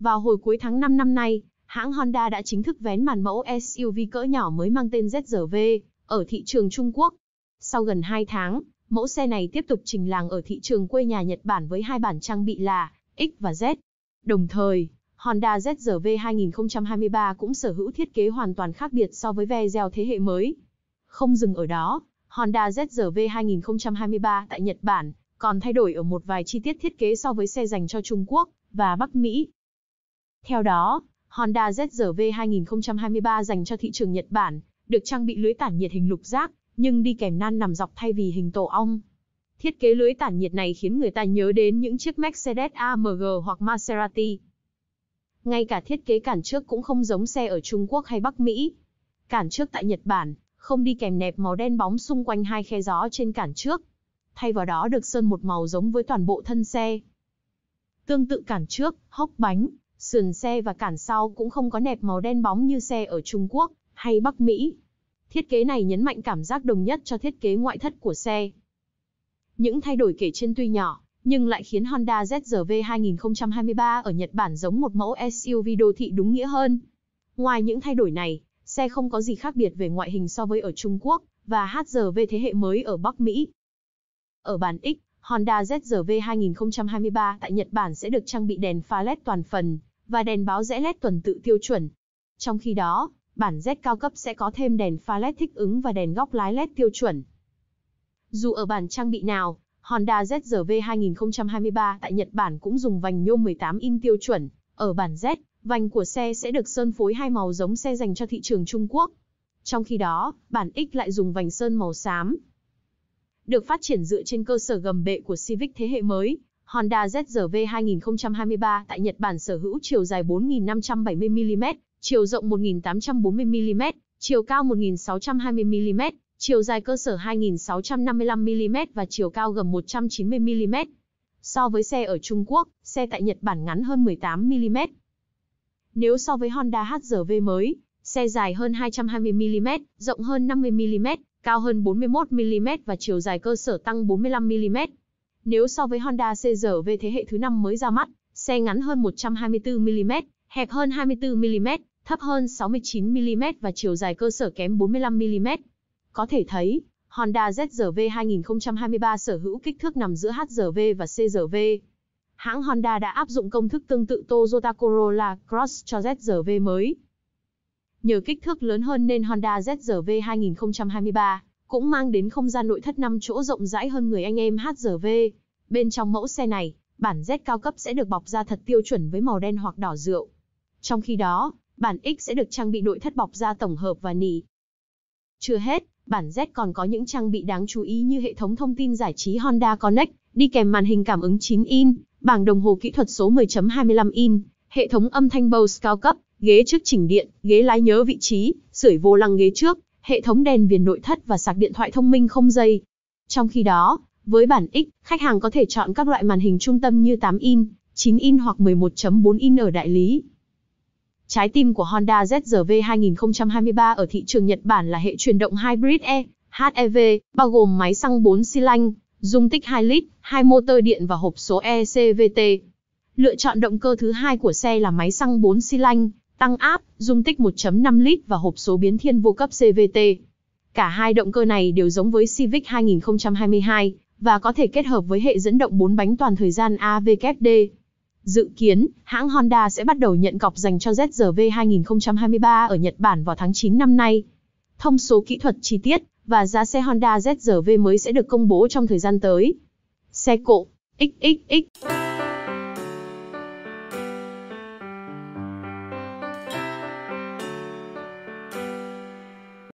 Vào hồi cuối tháng 5 năm nay, hãng Honda đã chính thức vén màn mẫu SUV cỡ nhỏ mới mang tên ZRV ở thị trường Trung Quốc. Sau gần 2 tháng, mẫu xe này tiếp tục trình làng ở thị trường quê nhà Nhật Bản với hai bản trang bị là X và Z. Đồng thời, Honda ZRV 2023 cũng sở hữu thiết kế hoàn toàn khác biệt so với Vezel thế hệ mới. Không dừng ở đó, Honda ZRV 2023 tại Nhật Bản còn thay đổi ở một vài chi tiết thiết kế so với xe dành cho Trung Quốc và Bắc Mỹ. Theo đó, Honda ZR-V 2023 dành cho thị trường Nhật Bản, được trang bị lưới tản nhiệt hình lục giác, nhưng đi kèm nan nằm dọc thay vì hình tổ ong. Thiết kế lưới tản nhiệt này khiến người ta nhớ đến những chiếc Mercedes AMG hoặc Maserati. Ngay cả thiết kế cản trước cũng không giống xe ở Trung Quốc hay Bắc Mỹ. Cản trước tại Nhật Bản, không đi kèm nẹp màu đen bóng xung quanh hai khe gió trên cản trước. Thay vào đó được sơn một màu giống với toàn bộ thân xe. Tương tự cản trước, hốc bánh, sườn xe và cản sau cũng không có nẹp màu đen bóng như xe ở Trung Quốc hay Bắc Mỹ. Thiết kế này nhấn mạnh cảm giác đồng nhất cho thiết kế ngoại thất của xe. Những thay đổi kể trên tuy nhỏ, nhưng lại khiến Honda ZR-V 2023 ở Nhật Bản giống một mẫu SUV đô thị đúng nghĩa hơn. Ngoài những thay đổi này, xe không có gì khác biệt về ngoại hình so với ở Trung Quốc và HRV thế hệ mới ở Bắc Mỹ. Ở bản X, Honda ZR-V 2023 tại Nhật Bản sẽ được trang bị đèn pha LED toàn phần, và đèn báo rẽ LED tuần tự tiêu chuẩn. Trong khi đó, bản Z cao cấp sẽ có thêm đèn pha LED thích ứng và đèn góc lái LED tiêu chuẩn. Dù ở bản trang bị nào, Honda ZRV 2023 tại Nhật Bản cũng dùng vành nhôm 18 in tiêu chuẩn. Ở bản Z, vành của xe sẽ được sơn phối hai màu giống xe dành cho thị trường Trung Quốc. Trong khi đó, bản X lại dùng vành sơn màu xám. Được phát triển dựa trên cơ sở gầm bệ của Civic thế hệ mới, Honda zr 2023 tại Nhật Bản sở hữu chiều dài 4.570mm, chiều rộng 1.840mm, chiều cao 1.620mm, chiều dài cơ sở 2.655mm và chiều cao gầm 190mm. So với xe ở Trung Quốc, xe tại Nhật Bản ngắn hơn 18mm. Nếu so với Honda HR-V mới, xe dài hơn 220mm, rộng hơn 50mm, cao hơn 41mm và chiều dài cơ sở tăng 45mm. Nếu so với Honda CR-V thế hệ thứ năm mới ra mắt, xe ngắn hơn 124mm, hẹp hơn 24mm, thấp hơn 69mm và chiều dài cơ sở kém 45mm. Có thể thấy, Honda ZR-V 2023 sở hữu kích thước nằm giữa HRV và CR-V. Hãng Honda đã áp dụng công thức tương tự Toyota Corolla Cross cho ZR-V mới. Nhờ kích thước lớn hơn nên Honda ZR-V 2023 cũng mang đến không gian nội thất 5 chỗ rộng rãi hơn người anh em HRV. Bên trong mẫu xe này, bản Z cao cấp sẽ được bọc da thật tiêu chuẩn với màu đen hoặc đỏ rượu. Trong khi đó, bản X sẽ được trang bị nội thất bọc da tổng hợp và nỉ. Chưa hết, bản Z còn có những trang bị đáng chú ý như hệ thống thông tin giải trí Honda Connect, đi kèm màn hình cảm ứng 9 in, bảng đồng hồ kỹ thuật số 10.25 in, hệ thống âm thanh Bose cao cấp, ghế trước chỉnh điện, ghế lái nhớ vị trí, sưởi vô lăng ghế trước, hệ thống đèn viền nội thất và sạc điện thoại thông minh không dây. Trong khi đó, với bản X, khách hàng có thể chọn các loại màn hình trung tâm như 8 in, 9 in hoặc 11.4 in ở đại lý. Trái tim của Honda ZR-V 2023 ở thị trường Nhật Bản là hệ truyền động hybrid E, HEV, bao gồm máy xăng 4 xi lanh, dung tích 2 lít, hai motor điện và hộp số ECVT. Lựa chọn động cơ thứ hai của xe là máy xăng 4 xi lanh tăng áp, dung tích 1.5 lít và hộp số biến thiên vô cấp CVT. Cả hai động cơ này đều giống với Civic 2022 và có thể kết hợp với hệ dẫn động 4 bánh toàn thời gian AVKD. Dự kiến, hãng Honda sẽ bắt đầu nhận cọc dành cho ZRV 2023 ở Nhật Bản vào tháng 9 năm nay. Thông số kỹ thuật chi tiết và giá xe Honda ZRV mới sẽ được công bố trong thời gian tới. Xe cộ XXX